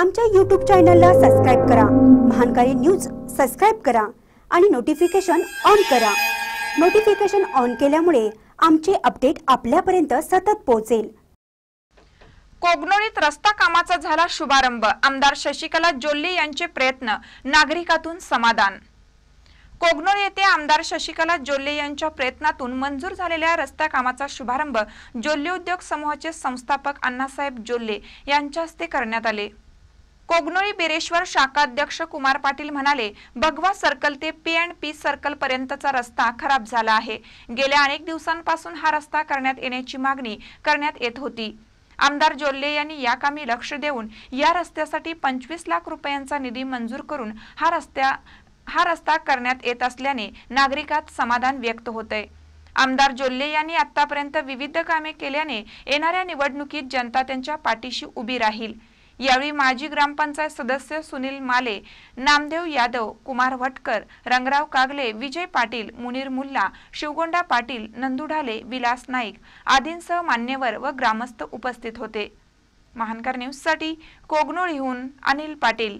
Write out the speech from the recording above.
आमच्या यूट्यूब चॅनलला सबस्क्राईब करा महानकारी न्यूज सबस्क्राईब करा आणि नोटिफिकेशन ऑन करा नोटिफिकेशन ऑन केल्यामुळे आमचे अपडेट आपल्यापर्यंत सतत पोहोचेल कोगनोळीत रस्ता कामाचा झाला शुभारंभ आमदार शशिकला जोल्ले यांचे प्रयत्न नागरिकातून समाधान कोगनोर येथे आमदार शशिकला जोल्ले यांच्या प्रयत्नातून मंजूर झालेल्या रस्ता कामाचा शुभारंभ जोल्ले उद्योग समूहाचे संस्थापक अण्णासाहेब जोल्ले यांच्या हस्ते करण्यात आले कोगनोळी बिरेश्वर शाखाध्यक्ष कुमार पाटील म्हणाले भगवा सर्कल ते पी अँड पी सर्कल पर्यंतचा रस्ता खराब झाला आहे गेल्या अनेक दिवसांपासून हा रस्ता करण्यात येण्याची मागणी करण्यात येत होती आमदार जोल्ले यांनी या कामी लक्ष देऊन या रस्त्यासाठी पंचवीस लाख रुपयांचा निधी मंजूर करून हा रस्त्या हा रस्ता करण्यात येत असल्याने नागरिकात समाधान व्यक्त होतंय आमदार जोल्ले यांनी आतापर्यंत विविध कामे केल्याने येणाऱ्या निवडणुकीत जनता त्यांच्या पाठीशी उभी राहील यावेळी माजी ग्रामपंचायत सदस्य सुनील माले नामदेव यादव कुमार भटकर रंगराव कागले विजय पाटील मुनीर मुल्ला शिवगोंडा पाटील नंदुढाले, विलास नाईक आदींसह मान्यवर व ग्रामस्थ उपस्थित होते महानकर न्यूजसाठी कोगनोळीहून अनिल पाटील